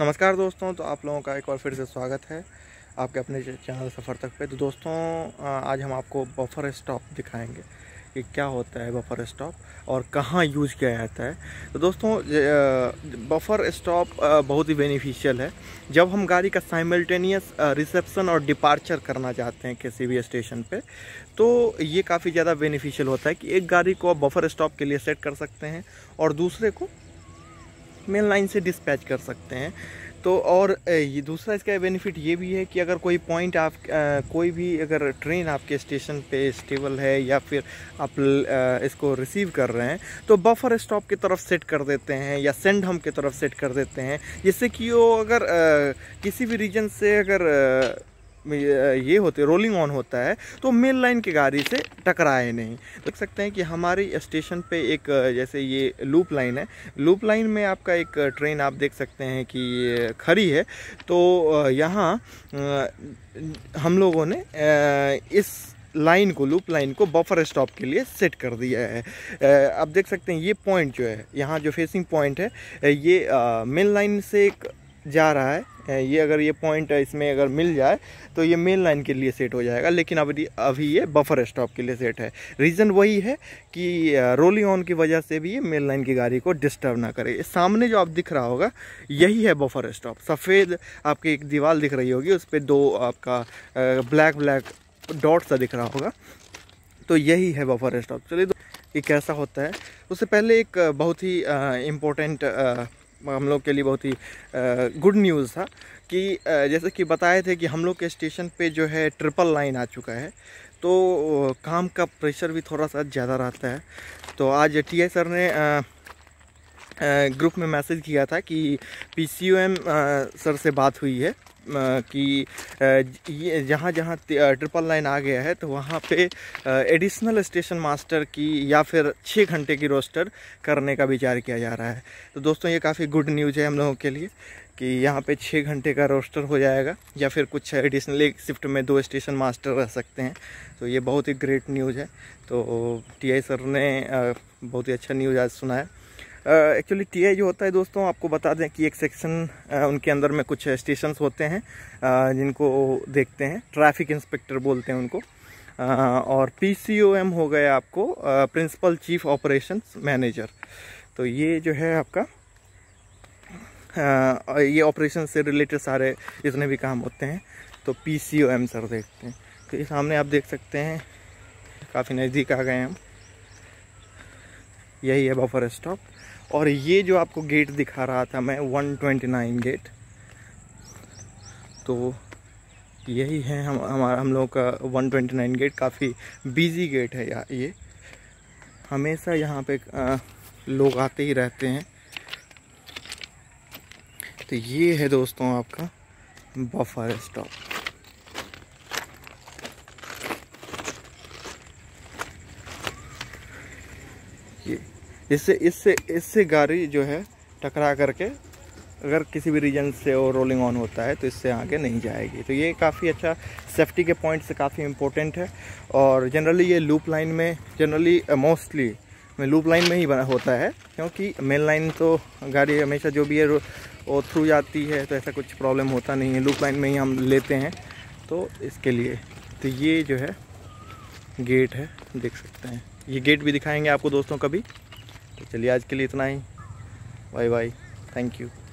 नमस्कार दोस्तों तो आप लोगों का एक बार फिर से स्वागत है आपके अपने चैनल सफ़र तक पे तो दोस्तों आज हम आपको बफर स्टॉप दिखाएंगे कि क्या होता है बफर स्टॉप और कहाँ यूज़ किया जाता है तो दोस्तों बफर स्टॉप बहुत ही बेनिफिशियल है जब हम गाड़ी का साइमल्टेनियस रिसेप्शन और डिपार्चर करना चाहते हैं किसी भी स्टेशन पे तो ये काफ़ी ज़्यादा बेनिफिशियल होता है कि एक गाड़ी को आप बफर स्टॉप के लिए सेट कर सकते हैं और दूसरे को मेन लाइन से डिस्पैच कर सकते हैं तो और ये दूसरा इसका बेनिफिट ये भी है कि अगर कोई पॉइंट आप आ, कोई भी अगर ट्रेन आपके स्टेशन पे स्टेबल है या फिर आप आ, इसको रिसीव कर रहे हैं तो बफर स्टॉप की तरफ सेट कर देते हैं या सेंड हम की तरफ सेट कर देते हैं जिससे कि वो अगर आ, किसी भी रीजन से अगर ये होते रोलिंग ऑन होता है तो मेन लाइन की गाड़ी से टकराए नहीं देख सकते हैं कि हमारे स्टेशन पे एक जैसे ये लूप लाइन है लूप लाइन में आपका एक ट्रेन आप देख सकते हैं कि खड़ी है तो यहाँ हम लोगों ने इस लाइन को लूप लाइन को बफर स्टॉप के लिए सेट कर दिया है आप देख सकते हैं ये पॉइंट जो है यहाँ जो फेसिंग पॉइंट है ये मेन लाइन से एक जा रहा है ये अगर ये पॉइंट इसमें अगर मिल जाए तो ये मेन लाइन के लिए सेट हो जाएगा लेकिन अभी अभी ये बफर स्टॉप के लिए सेट है रीज़न वही है कि रोलिंग ऑन की वजह से भी ये मेन लाइन की गाड़ी को डिस्टर्ब ना करे सामने जो आप दिख रहा होगा यही है बफर स्टॉप सफ़ेद आपकी एक दीवार दिख रही होगी उस पर दो आपका ब्लैक ब्लैक डॉट सा दिख रहा होगा तो यही है बफर स्टॉप चलिए तो ये कैसा होता है उससे पहले एक बहुत ही इम्पोर्टेंट हम लोग के लिए बहुत ही गुड न्यूज़ था कि जैसे कि बताए थे कि हम लोग के स्टेशन पे जो है ट्रिपल लाइन आ चुका है तो काम का प्रेशर भी थोड़ा सा ज़्यादा रहता है तो आज टी सर ने ग्रुप में मैसेज किया था कि पीसीओएम सर से बात हुई है कि जहाँ जहाँ ट्रिपल लाइन आ गया है तो वहाँ पे एडिशनल स्टेशन मास्टर की या फिर छः घंटे की रोस्टर करने का विचार किया जा रहा है तो दोस्तों ये काफ़ी गुड न्यूज़ है हम लोगों के लिए कि यहाँ पे छः घंटे का रोस्टर हो जाएगा या फिर कुछ एडिशनल एक शिफ्ट में दो स्टेशन मास्टर रह सकते हैं तो ये बहुत ही ग्रेट न्यूज़ है तो टी सर ने बहुत ही अच्छा न्यूज़ आज सुनाया एक्चुअली टीआई जो होता है दोस्तों आपको बता दें कि एक सेक्शन उनके अंदर में कुछ स्टेशन होते हैं जिनको देखते हैं ट्रैफिक इंस्पेक्टर बोलते हैं उनको और पीसीओएम हो गया आपको प्रिंसिपल चीफ ऑपरेशन मैनेजर तो ये जो है आपका आ, ये ऑपरेशन से रिलेटेड सारे जितने भी काम होते हैं तो P C O M sir देखते हैं तो ये सामने आप देख सकते हैं काफ़ी नज़दीक आ गए हम यही है बफर स्टॉप और ये जो आपको गेट दिखा रहा था मैं 129 गेट तो यही है हम हमारा हम लोगों का 129 गेट काफ़ी बिजी गेट है यार ये हमेशा यहाँ पे आ, लोग आते ही रहते हैं तो ये है दोस्तों आपका बफर स्टॉप ये इससे इससे इससे गाड़ी जो है टकरा करके अगर किसी भी रीजन से वो रोलिंग ऑन होता है तो इससे आगे नहीं जाएगी तो ये काफ़ी अच्छा सेफ्टी के पॉइंट से काफ़ी इम्पोर्टेंट है और जनरली ये लूप लाइन में जनरली मोस्टली uh, में लूप लाइन में ही बना होता है क्योंकि मेन लाइन तो गाड़ी हमेशा जो भी है वो थ्रू जाती है तो ऐसा कुछ प्रॉब्लम होता नहीं है लूप लाइन में ही हम लेते हैं तो इसके लिए तो ये जो है गेट है देख सकते हैं ये गेट भी दिखाएंगे आपको दोस्तों कभी तो चलिए आज के लिए इतना ही बाय बाय थैंक यू